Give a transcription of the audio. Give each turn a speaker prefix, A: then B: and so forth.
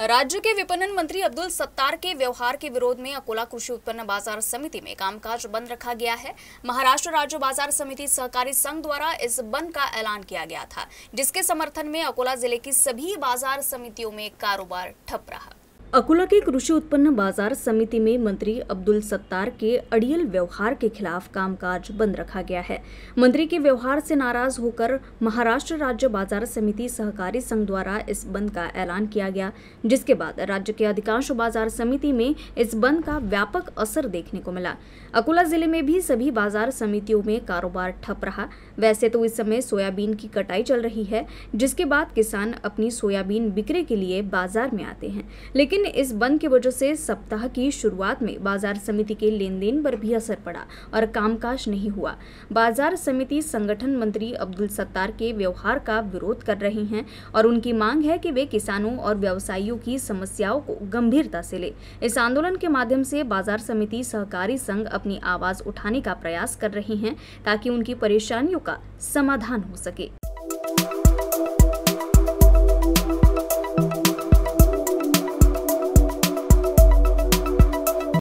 A: राज्य के विपणन मंत्री अब्दुल सत्तार के व्यवहार के विरोध में अकोला कृषि उत्पन्न बाजार समिति में कामकाज बंद रखा गया है महाराष्ट्र राज्य बाजार समिति सहकारी संघ द्वारा इस बंद का ऐलान किया गया था जिसके समर्थन में अकोला जिले की सभी बाजार समितियों में कारोबार ठप रहा अकोला के कृषि उत्पन्न बाजार समिति में मंत्री अब्दुल सत्तार के अड़ियल व्यवहार के खिलाफ कामकाज बंद रखा गया है मंत्री के व्यवहार से नाराज होकर महाराष्ट्र राज्य बाजार समिति सहकारी संघ द्वारा इस बंद का ऐलान किया गया जिसके बाद राज्य के अधिकांश बाजार समिति में इस बंद का व्यापक असर देखने को मिला अकोला जिले में भी सभी बाजार समितियों में कारोबार ठप रहा वैसे तो इस समय सोयाबीन की कटाई चल रही है जिसके बाद किसान अपनी सोयाबीन बिक्री के लिए बाजार में आते हैं लेकिन लेकिन इस बंद की वजह से सप्ताह की शुरुआत में बाजार समिति के लेन देन पर भी असर पड़ा और कामकाज नहीं हुआ बाजार समिति संगठन मंत्री अब्दुल सत्तार के व्यवहार का विरोध कर रहे हैं और उनकी मांग है कि वे किसानों और व्यवसायियों की समस्याओं को गंभीरता से ले इस आंदोलन के माध्यम से बाजार समिति सहकारी संघ अपनी आवाज उठाने का प्रयास कर रहे हैं ताकि उनकी परेशानियों का समाधान हो सके